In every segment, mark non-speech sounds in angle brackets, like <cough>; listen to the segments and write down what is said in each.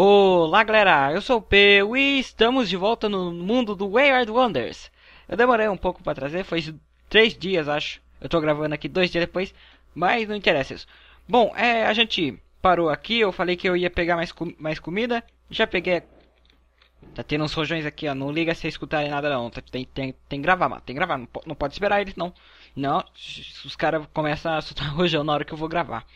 Olá galera, eu sou o P e estamos de volta no mundo do Wayward Wonders. Eu demorei um pouco para trazer, foi três dias acho. Eu tô gravando aqui dois dias depois, mas não interessa isso. Bom, é, a gente parou aqui, eu falei que eu ia pegar mais, com mais comida, já peguei. Tá tendo uns rojões aqui, ó, não liga se escutarem nada não, tá, tem, tem, tem que gravar, mano, tem que gravar, não, não pode esperar eles não. Não, os caras começam a soltar <laughs> rojão na hora que eu vou gravar.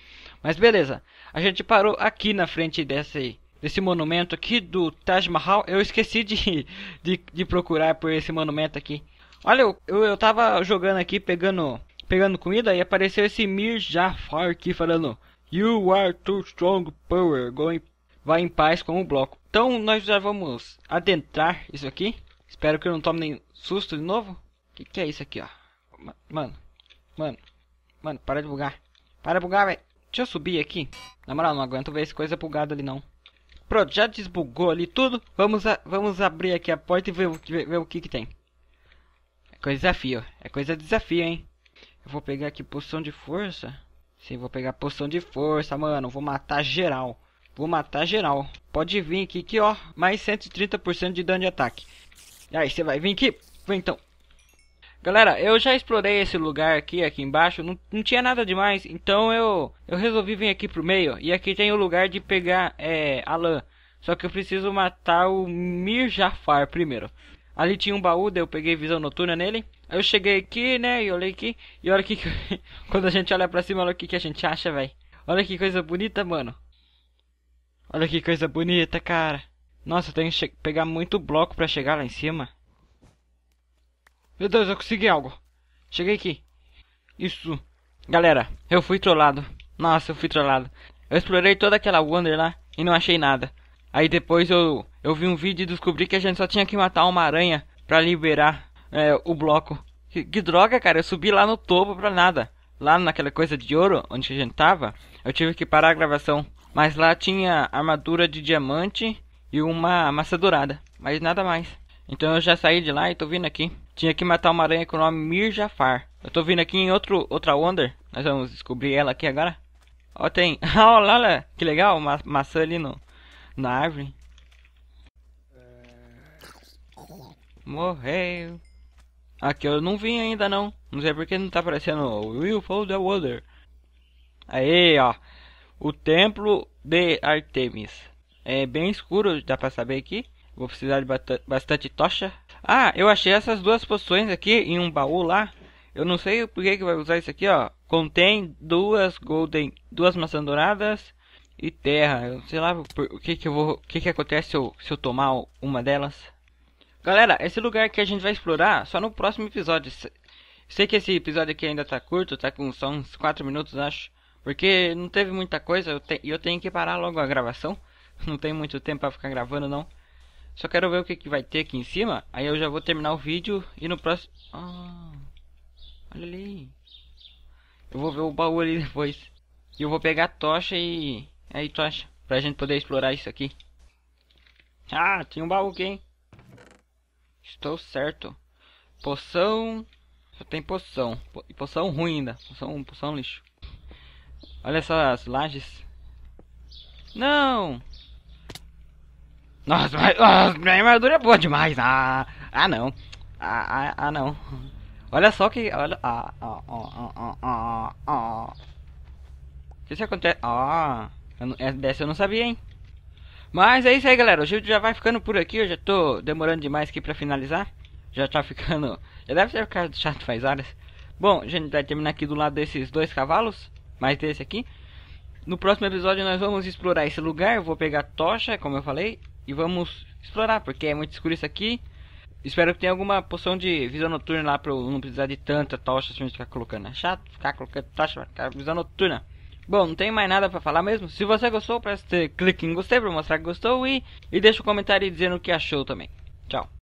Mas beleza, a gente parou aqui na frente dessa aí desse monumento aqui do Taj Mahal. Eu esqueci de, <laughs> de, de procurar por esse monumento aqui. Olha, eu, eu, tava jogando aqui, pegando, pegando comida, e apareceu esse Mir Jafar aqui falando You are too strong power, going, vai em paz com o bloco. Então nós já vamos adentrar isso aqui. Espero que eu não tome nem susto de novo. O que, que é isso aqui, ó? Mano, mano, mano, para de bugar. Para de bugar, velho. Deixa eu subir aqui. Na moral, não aguento ver essa coisa bugada ali, não. Pronto, já desbugou ali tudo. Vamos, a, vamos abrir aqui a porta e ver, ver, ver o que, que tem. É coisa desafio. É coisa desafio, hein? Eu vou pegar aqui poção de força. Sim, vou pegar poção de força, mano. Vou matar geral. Vou matar geral. Pode vir aqui que, ó. Mais 130% de dano de ataque. E aí, você vai vir aqui? Vem então. Galera, eu já explorei esse lugar aqui, aqui embaixo, não, não tinha nada demais, então eu, eu resolvi vir aqui pro meio, e aqui tem o lugar de pegar é, a lã. Só que eu preciso matar o Mir Jafar primeiro. Ali tinha um baú, daí eu peguei visão noturna nele. Aí eu cheguei aqui, né, e olhei aqui, e olha aqui, que... <laughs> quando a gente olha pra cima, olha o que, que a gente acha, velho. Olha que coisa bonita, mano. Olha que coisa bonita, cara. Nossa, eu tenho que pegar muito bloco pra chegar lá em cima. Meu Deus, eu consegui algo. Cheguei aqui. Isso. Galera, eu fui trollado. Nossa, eu fui trollado. Eu explorei toda aquela Wonder lá e não achei nada. Aí depois eu, eu vi um vídeo e descobri que a gente só tinha que matar uma aranha pra liberar é, o bloco. Que, que, droga, cara, eu subi lá no topo pra nada. Lá naquela coisa de ouro onde a gente tava, eu tive que parar a gravação. Mas lá tinha armadura de diamante e uma massa dourada, mas nada mais. Então eu já saí de lá e tô vindo aqui. Tinha que matar uma aranha com o nome Mir Jafar. Eu tô vindo aqui em outro, outra Wonder. Nós vamos descobrir ela aqui agora. Ó, tem. <laughs> Ah, olha, lá, Que legal. Uma maçã ali no, na árvore. Morreu. Aqui eu não vim ainda não. Não sei porque não tá aparecendo Will the Wonder. Aí, ó. O templo de Artemis. É bem escuro, dá pra saber aqui. Vou precisar de bastante tocha. Ah, eu achei essas duas poções aqui em um baú lá. Eu não sei por que, que vai usar isso aqui, ó. Contém duas golden, duas maçãs douradas e terra. Eu sei lá por, o que que eu vou, o que que acontece se eu, se eu tomar uma delas. Galera, esse lugar que a gente vai explorar só no próximo episódio. Sei que esse episódio aqui ainda tá curto, tá com só uns 4 minutos, acho. Porque não teve muita coisa e eu, te, eu tenho que parar logo a gravação. <laughs> Não tem muito tempo pra ficar gravando, não. Só quero ver o que, que vai ter aqui em cima. Aí eu já vou terminar o vídeo e no próximo... Ah, olha ali. Eu vou ver o baú ali <laughs> depois. E eu vou pegar a tocha e... Aí, tocha. Pra gente poder explorar isso aqui. Ah, tem um baú aqui, hein? Estou certo. Poção... Só tem poção. E poção ruim ainda. Poção, poção lixo. Olha essas lajes. Não! Nossa, mas, nossa, minha armadura é boa demais. Ah, ah não. Ah, ah, ah não. Olha só que. Olha. Ah, ah, ah, ah, ah, ah. O ah, que ah. isso acontece? Ah, eu dessa eu não sabia, hein? Mas é isso aí, galera. O vídeo já vai ficando por aqui. Eu já tô demorando demais aqui pra finalizar. Já tá ficando. Já deve ter ficado chato faz horas. Bom, a gente vai terminar aqui do lado desses dois cavalos. Mais desse aqui. No próximo episódio nós vamos explorar esse lugar. Eu vou pegar tocha, como eu falei e vamos explorar, porque é muito escuro isso aqui. Espero que tenha alguma poção de visão noturna lá pra eu não precisar de tanta tocha se assim ficar colocando. É chato ficar colocando tocha pra visão noturna. Bom, não tem mais nada para falar mesmo. Se você gostou, presta clique em gostei para mostrar que gostou e, e deixa um comentário dizendo o que achou também. Tchau.